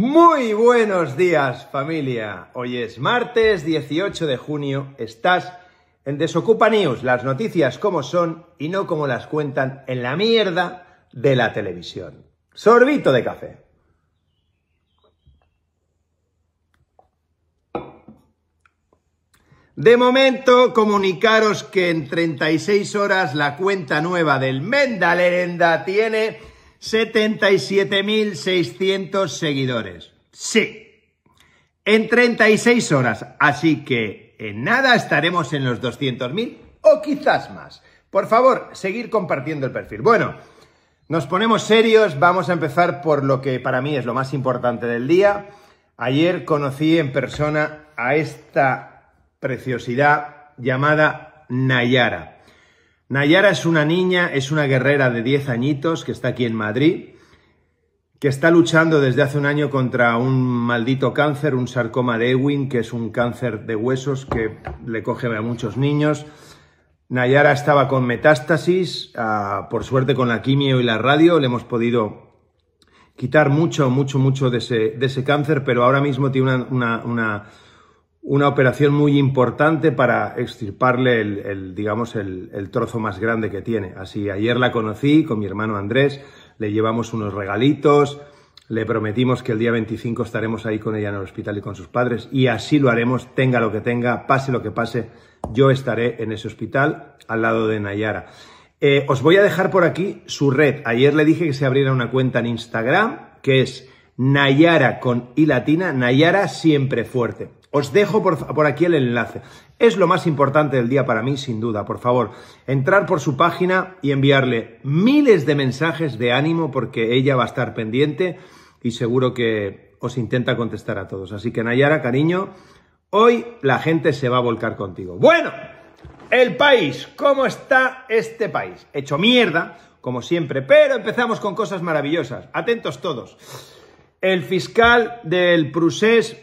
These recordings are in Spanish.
Muy buenos días familia. Hoy es martes 18 de junio. Estás en Desocupa News, las noticias como son y no como las cuentan en la mierda de la televisión. Sorbito de café. De momento, comunicaros que en 36 horas la cuenta nueva del Lerenda tiene 77.600 seguidores. Sí, en 36 horas. Así que en nada estaremos en los 200.000 o quizás más. Por favor, seguir compartiendo el perfil. Bueno, nos ponemos serios. Vamos a empezar por lo que para mí es lo más importante del día. Ayer conocí en persona a esta preciosidad llamada Nayara. Nayara es una niña, es una guerrera de 10 añitos que está aquí en Madrid, que está luchando desde hace un año contra un maldito cáncer, un sarcoma de Ewing, que es un cáncer de huesos que le coge a muchos niños. Nayara estaba con metástasis, ah, por suerte con la quimio y la radio le hemos podido quitar mucho, mucho, mucho de ese, cáncer, pero ahora mismo tiene una una operación muy importante para extirparle el, digamos, el, trozo más grande que tiene. Así, ayer la conocí con mi hermano Andrés, le llevamos unos regalitos, le prometimos que el día 25 estaremos ahí con ella en el hospital y con sus padres, y así lo haremos, tenga lo que tenga, pase lo que pase, yo estaré en ese hospital al lado de Nayara. Eh, os voy a dejar por aquí su red. Ayer le dije que se abriera una cuenta en Instagram, que es Nayara con I latina, Nayara siempre fuerte. Os dejo por, aquí el enlace. Es lo más importante del día para mí, sin duda. Por favor, entrar por su página y enviarle miles de mensajes de ánimo porque ella va a estar pendiente y seguro que os intenta contestar a todos. Así que Nayara, cariño, hoy la gente se va a volcar contigo. Bueno, el país. ¿Cómo está este país? Hecho mierda, como siempre, pero empezamos con cosas maravillosas. Atentos todos. El fiscal del Prusés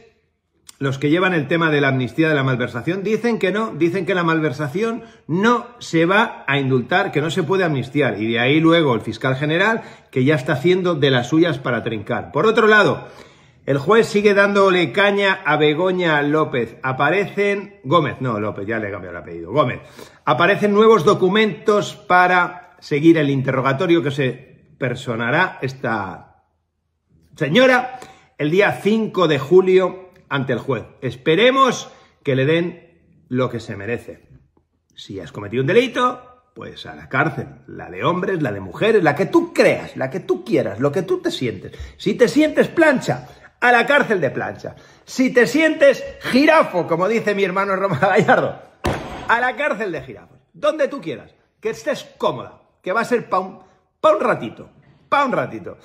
los que llevan el tema de la amnistía de la malversación, dicen que no, dicen que la malversación no se va a indultar, que no se puede amnistiar. Y de ahí luego el fiscal general, que ya está haciendo de las suyas para trincar. Por otro lado, el juez sigue dándole caña a Begoña López. Aparecen... Gómez, no, López, ya le he cambiado el apellido. Gómez. Aparecen nuevos documentos para seguir el interrogatorio que se personará esta señora el día 5 de julio ante el juez. Esperemos que le den lo que se merece. Si has cometido un delito, pues a la cárcel, la de hombres, la de mujeres, la que tú creas, la que tú quieras, lo que tú te sientes. Si te sientes plancha, a la cárcel de plancha. Si te sientes jirafo, como dice mi hermano Roma Gallardo, a la cárcel de jirafo. Donde tú quieras, que estés cómoda, que va a ser pa' un, un ratito, pa' un ratito.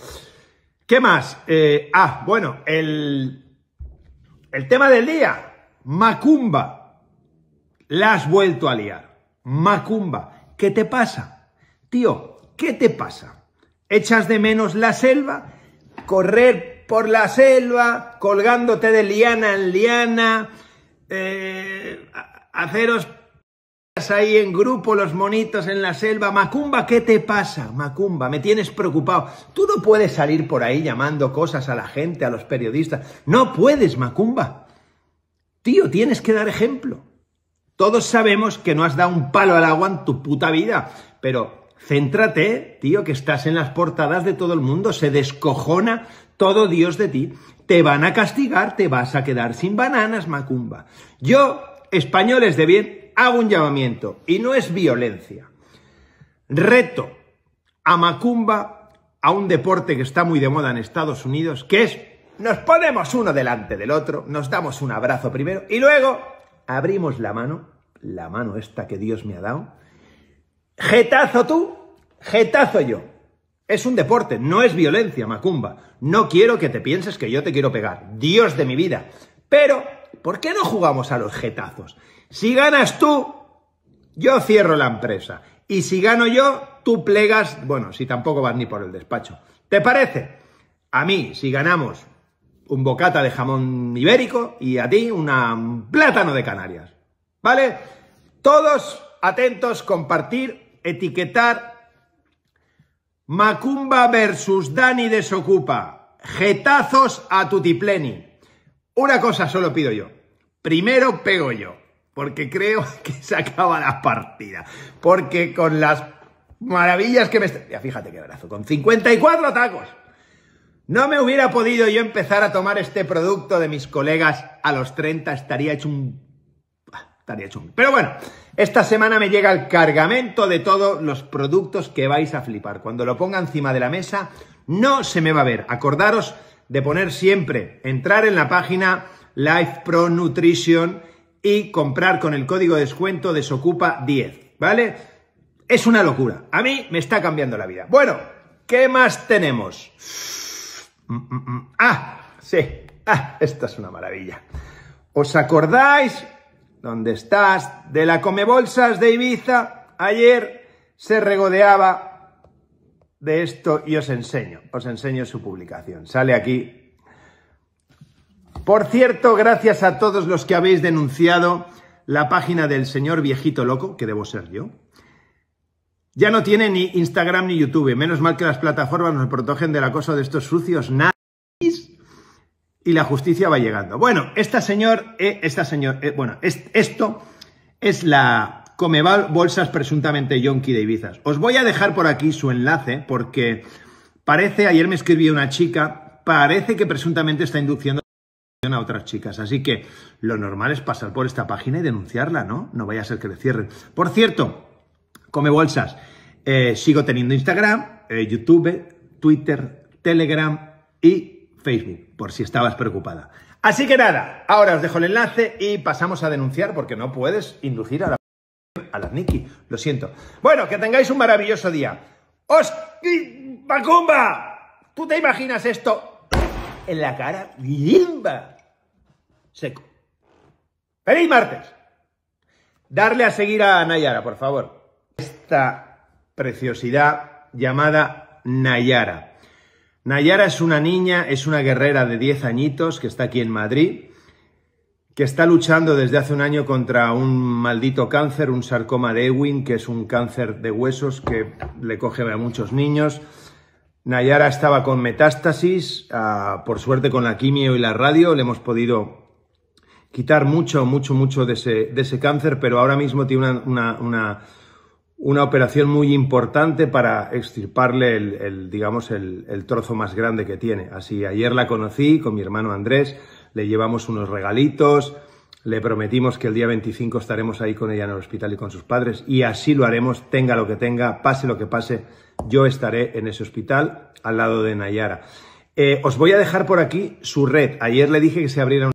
¿Qué más? Eh, ah, bueno, el el tema del día, Macumba. La has vuelto a liar. Macumba, ¿qué te pasa? Tío, ¿qué te pasa? ¿Echas de menos la selva? ¿Correr por la selva, colgándote de liana en liana, eh, haceros ahí en grupo, los monitos en la selva. Macumba, ¿qué te pasa? Macumba, me tienes preocupado. Tú no puedes salir por ahí llamando cosas a la gente, a los periodistas. No puedes, Macumba. Tío, tienes que dar ejemplo. Todos sabemos que no has dado un palo al agua en tu puta vida, pero céntrate, tío, que estás en las portadas de todo el mundo, se descojona todo Dios de ti. Te van a castigar, te vas a quedar sin bananas, Macumba. Yo, españoles de bien, hago un llamamiento, y no es violencia. Reto a Macumba a un deporte que está muy de moda en Estados Unidos, que es nos ponemos uno delante del otro, nos damos un abrazo primero y luego abrimos la mano, la mano esta que Dios me ha dado. Getazo tú, getazo yo. Es un deporte, no es violencia, Macumba. No quiero que te pienses que yo te quiero pegar. Dios de mi vida. Pero, ¿por qué no jugamos a los getazos? Si ganas tú, yo cierro la empresa. Y si gano yo, tú plegas, bueno, si tampoco vas ni por el despacho. ¿Te parece? A mí, si ganamos un bocata de jamón ibérico y a ti un plátano de Canarias. ¿Vale? Todos atentos, compartir, etiquetar. Macumba versus Dani desocupa. Getazos a tutipleni. Una cosa solo pido yo. Primero pego yo porque creo que se acaba la partida. Porque con las maravillas que me... Ya fíjate qué brazo, con 54 tacos. No me hubiera podido yo empezar a tomar este producto de mis colegas a los 30, estaría hecho un... Ah, estaría hecho un... Pero bueno, esta semana me llega el cargamento de todos los productos que vais a flipar. Cuando lo ponga encima de la mesa, no se me va a ver. Acordaros de poner siempre, entrar en la página Life Pro Nutrition y comprar con el código de descuento desocupa10, ¿vale? Es una locura. A mí me está cambiando la vida. Bueno, ¿qué más tenemos? Mm, mm, mm. Ah, sí. Ah, esta es una maravilla. ¿Os acordáis dónde estás de la Comebolsas de Ibiza? Ayer se regodeaba de esto y os enseño, os enseño su publicación. Sale aquí por cierto, gracias a todos los que habéis denunciado la página del señor viejito loco, que debo ser yo, ya no tiene ni Instagram ni YouTube. Menos mal que las plataformas nos protegen del acoso de estos sucios nazis y la justicia va llegando. Bueno, esta señor, eh, esta señor, eh, bueno, esto es la Comeval Bolsas presuntamente yonki de Ibiza Os voy a dejar por aquí su enlace porque parece, ayer me escribí una chica, parece que presuntamente está induciendo a otras chicas. Así que lo normal es pasar por esta página y denunciarla, ¿no? No vaya a ser que le cierren. Por cierto, come bolsas. Eh, sigo teniendo Instagram, eh, YouTube, Twitter, Telegram y Facebook, por si estabas preocupada. Así que nada, ahora os dejo el enlace y pasamos a denunciar porque no puedes inducir a la a las Nikki. Lo siento. Bueno, que tengáis un maravilloso día. ¡Os... Bacumba! ¿Tú te imaginas esto en la cara, limba, seco. ¡Feliz martes! Darle a seguir a Nayara, por favor. Esta preciosidad llamada Nayara. Nayara es una niña, es una guerrera de 10 añitos que está aquí en Madrid, que está luchando desde hace un año contra un maldito cáncer, un sarcoma de Ewing, que es un cáncer de huesos que le coge a muchos niños Nayara estaba con metástasis, ah, por suerte con la quimio y la radio le hemos podido quitar mucho, mucho, mucho de ese, de ese cáncer, pero ahora mismo tiene una, operación muy importante para extirparle el, digamos, el, el, trozo más grande que tiene. Así, ayer la conocí con mi hermano Andrés, le llevamos unos regalitos, le prometimos que el día 25 estaremos ahí con ella en el hospital y con sus padres y así lo haremos, tenga lo que tenga, pase lo que pase, yo estaré en ese hospital al lado de Nayara. Eh, os voy a dejar por aquí su red. Ayer le dije que se abriera